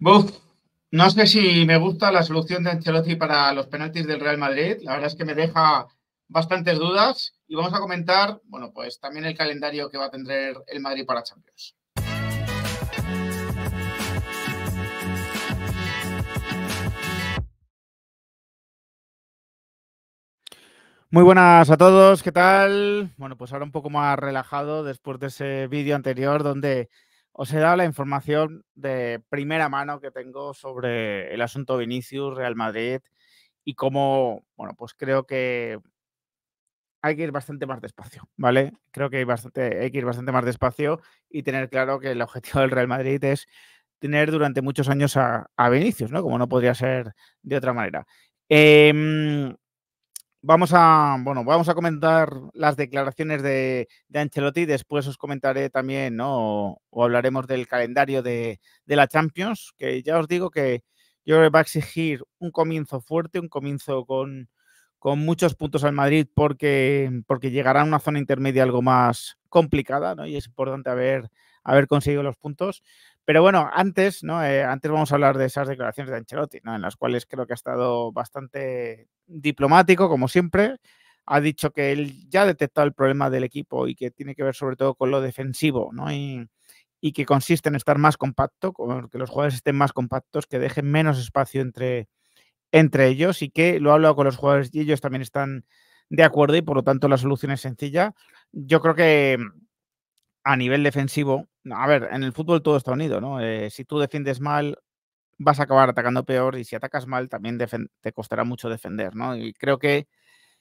Buf, no sé si me gusta la solución de Ancelotti para los penaltis del Real Madrid. La verdad es que me deja bastantes dudas y vamos a comentar, bueno, pues también el calendario que va a tener el Madrid para Champions. Muy buenas a todos, ¿qué tal? Bueno, pues ahora un poco más relajado después de ese vídeo anterior donde os he dado la información de primera mano que tengo sobre el asunto Vinicius, Real Madrid y cómo, bueno, pues creo que hay que ir bastante más despacio, ¿vale? Creo que hay, bastante, que ir bastante más despacio y tener claro que el objetivo del Real Madrid es tener durante muchos años a, Vinicius, ¿no? Como no podría ser de otra manera. Em, vamos a, bueno, vamos a comentar las declaraciones de, de Ancelotti, después os comentaré también, ¿no? O, hablaremos del calendario de, de, la Champions, que ya os digo que yo creo va a exigir un comienzo fuerte, un comienzo con, con muchos puntos al Madrid, porque, porque llegará a una zona intermedia algo más complicada, ¿no? Y es importante haber, haber conseguido los puntos. Pero bueno, antes, ¿no? Eh, antes vamos a hablar de esas declaraciones de Ancelotti, En las cuales creo que ha estado bastante diplomático, como siempre. Ha dicho que él ya ha detectado el problema del equipo y que tiene que ver sobre todo con lo defensivo, ¿no? Y, que consiste en estar más compacto, que los jugadores estén más compactos, que dejen menos espacio entre, entre ellos y que lo ha hablado con los jugadores y ellos también están de acuerdo y por lo tanto la solución es sencilla. Yo creo que a nivel defensivo, a ver, en el fútbol todo está unido, ¿no? Eh, si tú defiendes mal, vas a acabar atacando peor y si atacas mal, también te costará mucho defender, ¿no? Y creo que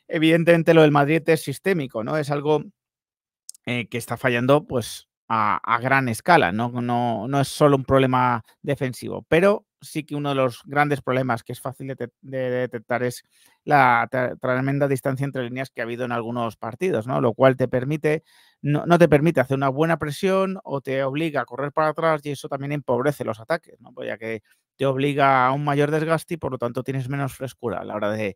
evidentemente lo del Madrid es sistémico, ¿no? Es algo eh, que está fallando, pues, a, gran escala, ¿no? es solo un problema defensivo, pero sí que uno de los grandes problemas que es fácil de, detectar es la tremenda distancia entre líneas que ha habido en algunos partidos, ¿no? Lo cual te permite, no, te permite hacer una buena presión o te obliga a correr para atrás y eso también empobrece los ataques, ¿no? ya que te obliga a un mayor desgaste y por lo tanto tienes menos frescura a la hora de,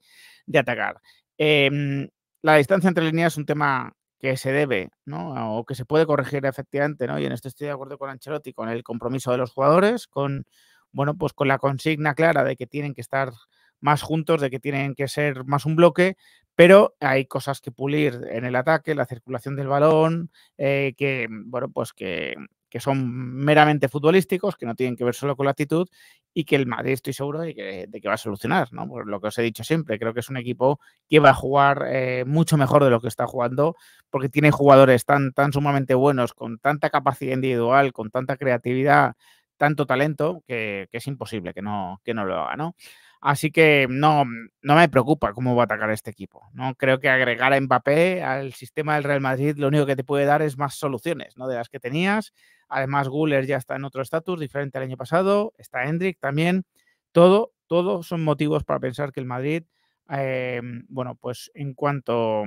atacar. Em, la distancia entre líneas es un tema que se debe, ¿no? O que se puede corregir efectivamente, ¿no? Y en esto estoy de acuerdo con Ancelotti, con el compromiso de los jugadores, con, bueno, pues con la consigna clara de que tienen que estar más juntos, de que tienen que ser más un bloque, pero hay cosas que pulir en el ataque, la circulación del balón, eh, que, bueno, pues que que son meramente futbolísticos, que no tienen que ver solo con la actitud y que el Madrid estoy seguro de que, va a solucionar, ¿no? Por lo que os he dicho siempre, creo que es un equipo que va a jugar eh, mucho mejor de lo que está jugando, porque tiene jugadores tan, tan sumamente buenos, con tanta capacidad individual, con tanta creatividad, tanto talento, que, es imposible que no, que no lo haga, ¿no? Así que no, no me preocupa cómo va a atacar este equipo. No creo que agregar a Mbappé al sistema del Real Madrid lo único que te puede dar es más soluciones, ¿no? De las que tenías, Además, Guller ya está en otro estatus diferente al año pasado. Está Hendrik también. Todo, todo son motivos para pensar que el Madrid, em, bueno, pues en cuanto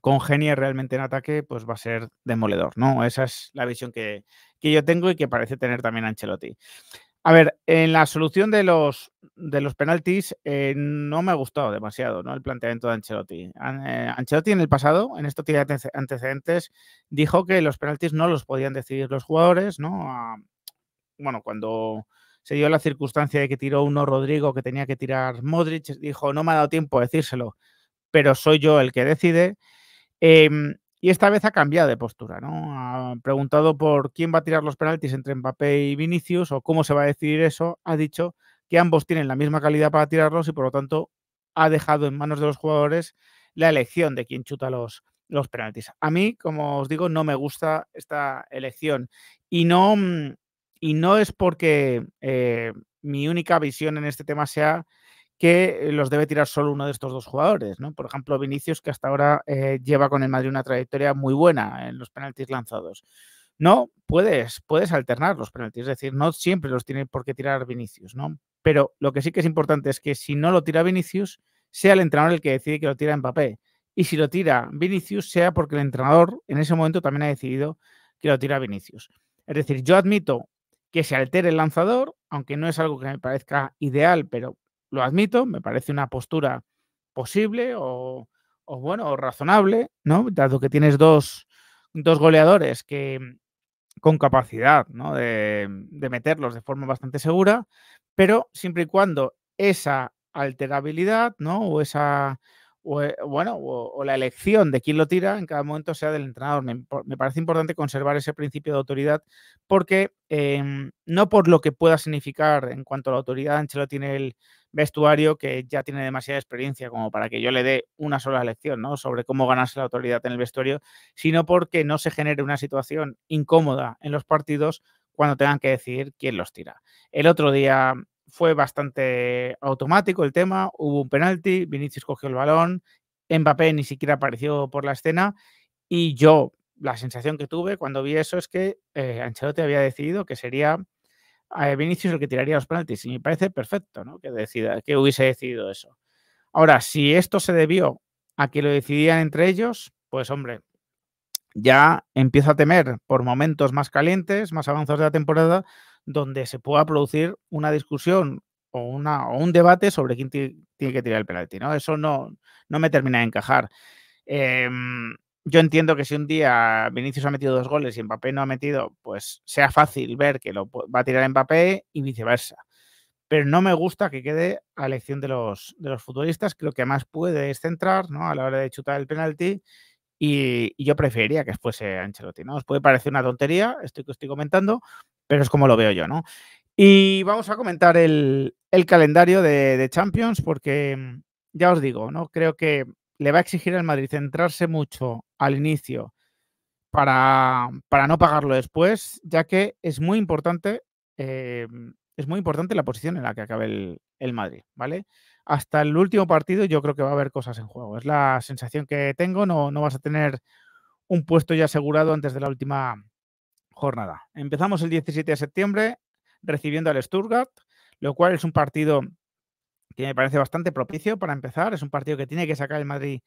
congenie realmente en ataque, pues va a ser demoledor, ¿no? Esa es la visión que, que yo tengo y que parece tener también Ancelotti. A ver, en la solución de los, de los penaltis eh, no me ha gustado demasiado ¿no? el planteamiento de Ancelotti. Eh, Ancelotti en el pasado, en esto tiene antecedentes, dijo que los penaltis no los podían decidir los jugadores. ¿no? Ah, bueno, cuando se dio la circunstancia de que tiró uno Rodrigo que tenía que tirar Modric, dijo, no me ha dado tiempo a decírselo, pero soy yo el que decide. Em, y esta vez ha cambiado de postura, ¿no? Ha preguntado por quién va a tirar los penaltis entre Mbappé y Vinicius o cómo se va a decidir eso. Ha dicho que ambos tienen la misma calidad para tirarlos y por lo tanto ha dejado en manos de los jugadores la elección de quién chuta los, los penaltis. A mí, como os digo, no me gusta esta elección y no, mm, y no es porque eh, mi única visión en este tema sea que los debe tirar solo uno de estos dos jugadores, ¿no? Por ejemplo, Vinicius, que hasta ahora eh, lleva con el Madrid una trayectoria muy buena en los penaltis lanzados. No, puedes, puedes alternar los penaltis, es decir, no siempre los tiene por qué tirar Vinicius, ¿no? Pero lo que sí que es importante es que si no lo tira Vinicius, sea el entrenador el que decide que lo tira papel. Y si lo tira Vinicius, sea porque el entrenador en ese momento también ha decidido que lo tira Vinicius. Es decir, yo admito que se altere el lanzador, aunque no es algo que me parezca ideal, pero lo admito, me parece una postura posible o, bueno, o razonable, ¿no? Dado que tienes dos, goleadores que con capacidad ¿no? de, de, meterlos de forma bastante segura, pero siempre y cuando esa alterabilidad, ¿no? O esa pues, o, bueno, o, la elección de quién lo tira en cada momento sea del entrenador. Me, parece importante conservar ese principio de autoridad porque em, no por lo que pueda significar en cuanto a la autoridad, chelo tiene el vestuario que ya tiene demasiada experiencia como para que yo le dé una sola lección ¿no? sobre cómo ganarse la autoridad en el vestuario, sino porque no se genere una situación incómoda en los partidos cuando tengan que decidir quién los tira. El otro día fue bastante automático el tema, hubo un penalti, Vinicius cogió el balón, Mbappé ni siquiera apareció por la escena y yo la sensación que tuve cuando vi eso es que eh, Ancelotti había decidido que sería eh, Vinicius el que tiraría los penaltis y me parece perfecto ¿no? que, decida, que hubiese decidido eso. Ahora, si esto se debió a que lo decidían entre ellos, pues hombre, ya empiezo a temer por momentos más calientes, más avanzados de la temporada, donde se pueda producir una discusión o, una, o un debate sobre quién tiene que tirar el penalti. ¿no? Eso no, no me termina de encajar. Em, yo entiendo que si un día Vinicius ha metido dos goles y Mbappé no ha metido, pues sea fácil ver que lo va a tirar Mbappé y viceversa. Pero no me gusta que quede a elección de los, de los futbolistas, que lo que más puede es centrar ¿no? a la hora de chutar el penalti. Y, yo preferiría que fuese Ancelotti. ¿no? Os puede parecer una tontería, estoy que estoy comentando, pero es como lo veo yo, ¿no? Y vamos a comentar el, calendario de, Champions porque mm, ya os digo, ¿no? Creo que le va a exigir al Madrid centrarse mucho al inicio para, no pagarlo después, ya que es muy importante, eh, es muy importante la posición en la que acabe el, el Madrid, ¿vale? Hasta el último partido yo creo que va a haber cosas en juego. Es la sensación que tengo, no, no vas a tener un puesto ya asegurado antes de la última jornada. Empezamos el 17 de septiembre recibiendo al Stuttgart, lo cual es un partido que me parece bastante propicio para empezar. Es un partido que tiene que sacar el Madrid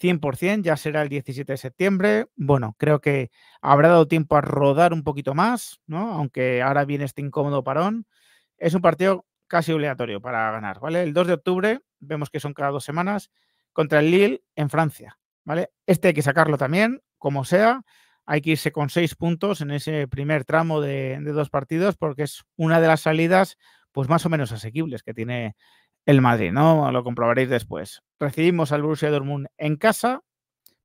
100%, ya será el 17 de septiembre. Bueno, creo que habrá dado tiempo a rodar un poquito más, ¿no? Aunque ahora viene este incómodo parón. Es un partido casi obligatorio para ganar, ¿vale? El 2 de octubre, vemos que son cada dos semanas, contra el Lille en Francia, ¿vale? Este hay que sacarlo también, como sea. Hay que irse con seis puntos en ese primer tramo de, dos partidos porque es una de las salidas pues más o menos asequibles que tiene el Madrid, ¿no? Lo comprobaréis después. Recibimos al Borussia Dortmund en casa,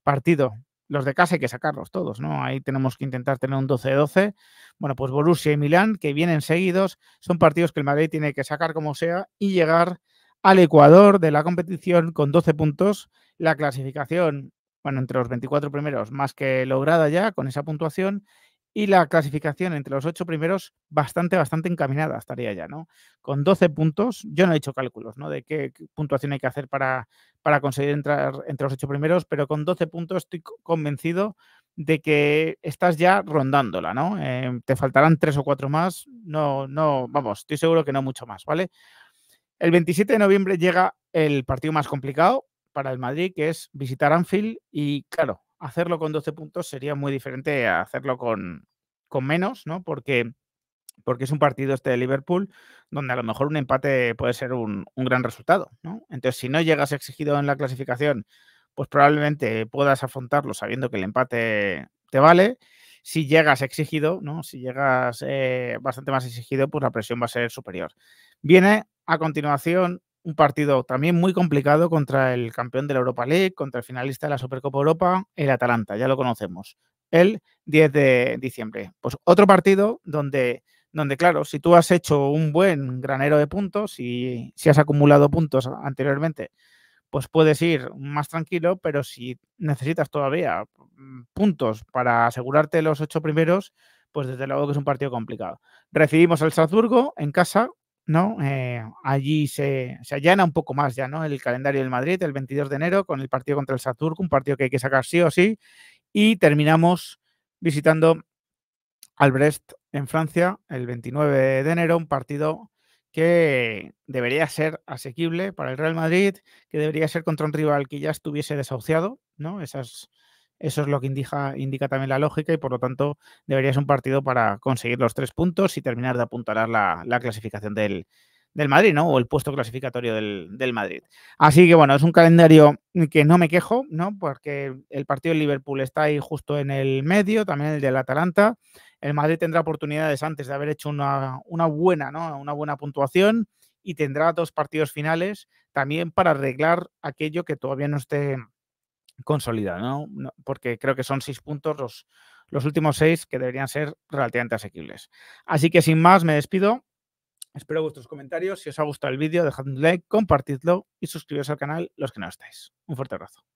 partido. Los de casa hay que sacarlos todos, ¿no? Ahí tenemos que intentar tener un 12-12. Bueno, pues Borussia y Milán, que vienen seguidos, son partidos que el Madrid tiene que sacar como sea y llegar al Ecuador de la competición con 12 puntos. La clasificación bueno, entre los 24 primeros, más que lograda ya con esa puntuación. Y la clasificación entre los ocho primeros, bastante, bastante encaminada estaría ya, ¿no? Con 12 puntos, yo no he hecho cálculos, ¿no? De qué puntuación hay que hacer para, para conseguir entrar entre los ocho primeros, pero con 12 puntos estoy convencido de que estás ya rondándola, ¿no? Eh, te faltarán tres o cuatro más, no, no, vamos, estoy seguro que no mucho más, ¿vale? El 27 de noviembre llega el partido más complicado, para el Madrid, que es visitar Anfield y, claro, hacerlo con 12 puntos sería muy diferente a hacerlo con, con menos, ¿no? Porque, porque es un partido este de Liverpool donde a lo mejor un empate puede ser un, gran resultado, ¿no? Entonces, si no llegas exigido en la clasificación, pues probablemente puedas afrontarlo sabiendo que el empate te vale. Si llegas exigido, ¿no? Si llegas eh, bastante más exigido, pues la presión va a ser superior. Viene a continuación un partido también muy complicado contra el campeón de la Europa League, contra el finalista de la Supercopa Europa, el Atalanta, ya lo conocemos, el 10 de diciembre. Pues otro partido donde, donde claro, si tú has hecho un buen granero de puntos y si has acumulado puntos anteriormente, pues puedes ir más tranquilo, pero si necesitas todavía mm, puntos para asegurarte los ocho primeros, pues desde luego que es un partido complicado. Recibimos al Salzburgo en casa ¿no? Eh, allí se, se, allana un poco más ya, ¿no? El calendario del Madrid, el 22 de enero, con el partido contra el Saturco, un partido que hay que sacar sí o sí. Y terminamos visitando al Brest en Francia el 29 de enero, un partido que debería ser asequible para el Real Madrid, que debería ser contra un rival que ya estuviese desahuciado, ¿no? Esas, eso es lo que indica, indica también la lógica y por lo tanto debería ser un partido para conseguir los tres puntos y terminar de apuntalar la, clasificación del, del Madrid, ¿no? O el puesto clasificatorio del, Madrid. Así que bueno, es un calendario que no me quejo, ¿no? Porque el partido del Liverpool está ahí justo en el medio, también el del Atalanta. El Madrid tendrá oportunidades antes de haber hecho una, buena, Una buena puntuación y tendrá dos partidos finales también para arreglar aquello que todavía no esté consolidado, ¿no? porque creo que son seis puntos los, los últimos seis que deberían ser relativamente asequibles. Así que sin más, me despido. Espero vuestros comentarios. Si os ha gustado el vídeo, dejad un like, compartidlo y suscribiros al canal los que no estáis. Un fuerte abrazo.